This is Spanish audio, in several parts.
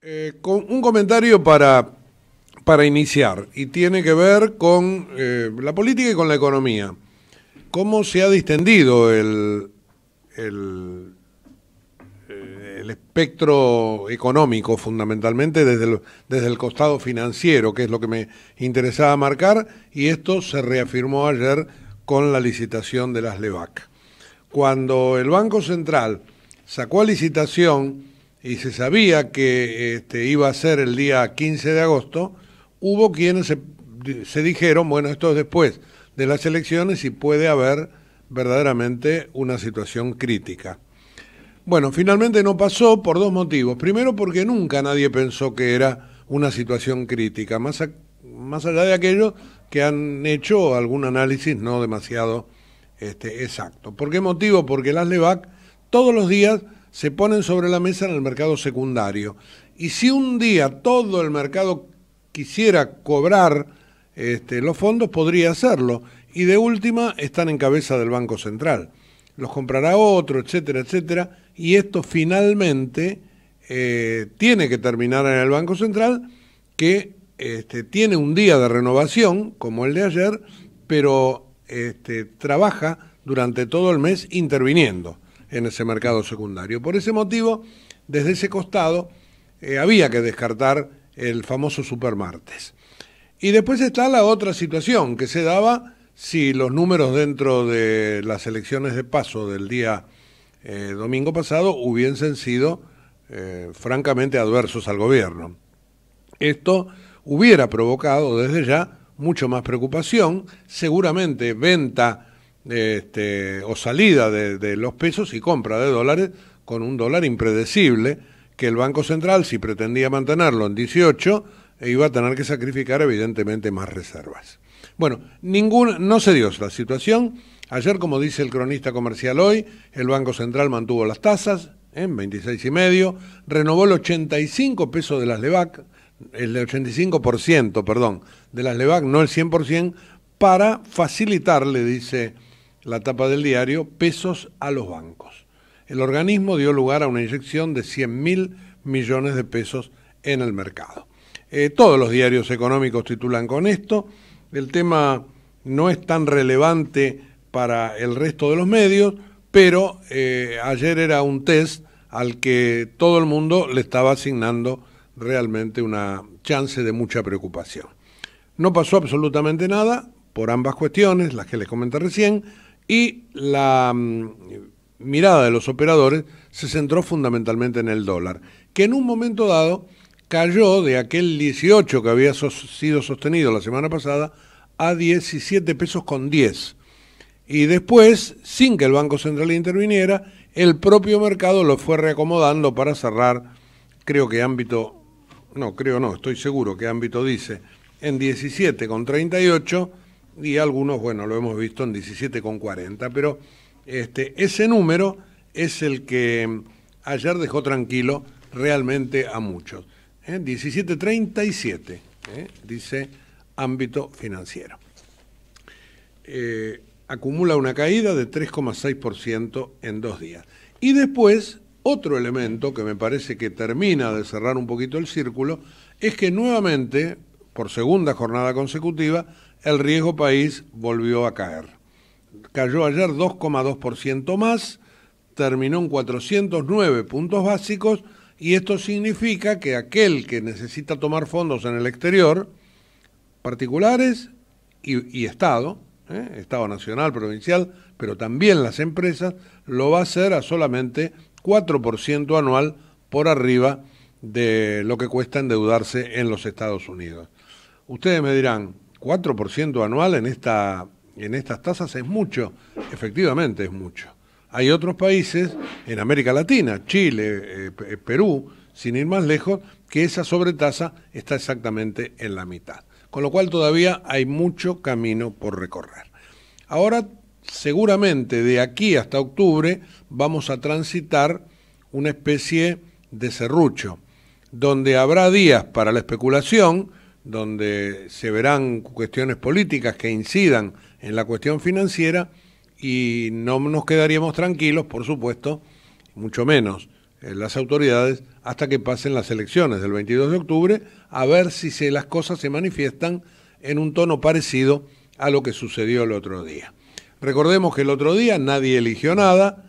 Eh, un comentario para, iniciar y tiene que ver con eh, la política y con la economía. ¿Cómo se ha distendido el, eh, espectro económico fundamentalmente desde desde el costado financiero, que es lo que me interesaba marcar, y esto se reafirmó ayer con la licitación de las LEVAC. Cuando el Banco Central sacó a licitación y se sabía que este, iba a ser el día 15 de agosto, hubo quienes se, dijeron, bueno, esto es después de las elecciones y puede haber verdaderamente una situación crítica. Bueno, finalmente no pasó por dos motivos. Primero porque nunca nadie pensó que era una situación crítica, más, más allá de aquellos que han hecho algún análisis no demasiado este, exacto. ¿Por qué motivo? Porque las LEVAC todos los días se ponen sobre la mesa en el mercado secundario. Y si un día todo el mercado quisiera cobrar este, los fondos, podría hacerlo. Y de última, están en cabeza del Banco Central. Los comprará otro, etcétera, etcétera. Y esto finalmente eh, tiene que terminar en el Banco Central, que este, tiene un día de renovación, como el de ayer, pero este, trabaja durante todo el mes interviniendo en ese mercado secundario. Por ese motivo, desde ese costado, eh, había que descartar el famoso supermartes. Y después está la otra situación que se daba si los números dentro de las elecciones de paso del día eh, domingo pasado hubiesen sido eh, francamente adversos al gobierno. Esto hubiera provocado desde ya mucho más preocupación, seguramente venta este, o salida de, los pesos y compra de dólares con un dólar impredecible que el Banco Central, si pretendía mantenerlo en 18, iba a tener que sacrificar evidentemente más reservas. Bueno, ningún, no se dio la situación. Ayer, como dice el cronista comercial hoy, el Banco Central mantuvo las tasas en 26 y medio, renovó el 85 pesos de las LEVAC, el 85%, perdón, de las LEVAC, no el 100%, para facilitarle, dice la tapa del diario, pesos a los bancos. El organismo dio lugar a una inyección de 100.000 millones de pesos en el mercado. Eh, todos los diarios económicos titulan con esto. El tema no es tan relevante para el resto de los medios, pero eh, ayer era un test al que todo el mundo le estaba asignando realmente una chance de mucha preocupación. No pasó absolutamente nada por ambas cuestiones, las que les comenté recién y la mm, mirada de los operadores se centró fundamentalmente en el dólar, que en un momento dado cayó de aquel 18 que había sido sostenido la semana pasada a 17 pesos con 10. Y después, sin que el Banco Central interviniera, el propio mercado lo fue reacomodando para cerrar, creo que ámbito, no, creo no, estoy seguro que ámbito dice, en 17 con 38 y algunos, bueno, lo hemos visto en 17,40, pero este, ese número es el que mm, ayer dejó tranquilo realmente a muchos. 17,37, ¿eh? ¿eh? dice ámbito financiero. Eh, acumula una caída de 3,6% en dos días. Y después, otro elemento que me parece que termina de cerrar un poquito el círculo, es que nuevamente por segunda jornada consecutiva, el riesgo país volvió a caer. Cayó ayer 2,2% más, terminó en 409 puntos básicos y esto significa que aquel que necesita tomar fondos en el exterior, particulares y, Estado, ¿eh? Estado nacional, provincial, pero también las empresas, lo va a hacer a solamente 4% anual por arriba de lo que cuesta endeudarse en los Estados Unidos. Ustedes me dirán, 4% anual en, esta, en estas tasas es mucho, efectivamente es mucho. Hay otros países en América Latina, Chile, eh, eh, Perú, sin ir más lejos, que esa sobretasa está exactamente en la mitad. Con lo cual todavía hay mucho camino por recorrer. Ahora, seguramente de aquí hasta octubre vamos a transitar una especie de serrucho, donde habrá días para la especulación, donde se verán cuestiones políticas que incidan en la cuestión financiera y no nos quedaríamos tranquilos, por supuesto, mucho menos eh, las autoridades, hasta que pasen las elecciones del 22 de octubre, a ver si las cosas se manifiestan en un tono parecido a lo que sucedió el otro día. Recordemos que el otro día nadie eligió nada,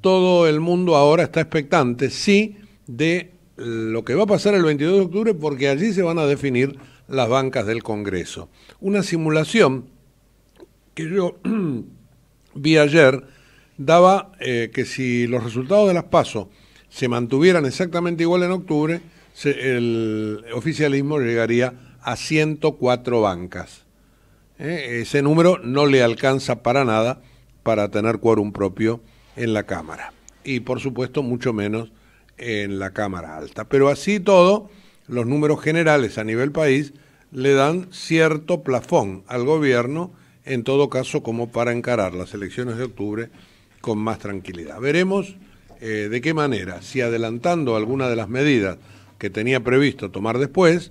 todo el mundo ahora está expectante, sí, de lo que va a pasar el 22 de octubre porque allí se van a definir las bancas del Congreso. Una simulación que yo vi ayer daba eh, que si los resultados de las PASO se mantuvieran exactamente igual en octubre, el oficialismo llegaría a 104 bancas. Eh, ese número no le alcanza para nada para tener quórum propio en la Cámara. Y por supuesto, mucho menos en la Cámara Alta. Pero así todo, los números generales a nivel país le dan cierto plafón al gobierno, en todo caso como para encarar las elecciones de octubre con más tranquilidad. Veremos eh, de qué manera, si adelantando alguna de las medidas que tenía previsto tomar después,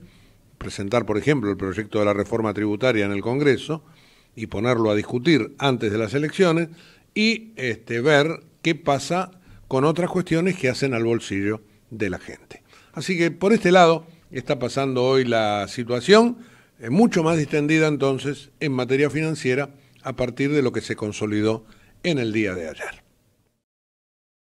presentar por ejemplo el proyecto de la reforma tributaria en el Congreso y ponerlo a discutir antes de las elecciones, y este, ver qué pasa con otras cuestiones que hacen al bolsillo de la gente. Así que por este lado está pasando hoy la situación, eh, mucho más distendida entonces en materia financiera a partir de lo que se consolidó en el día de ayer.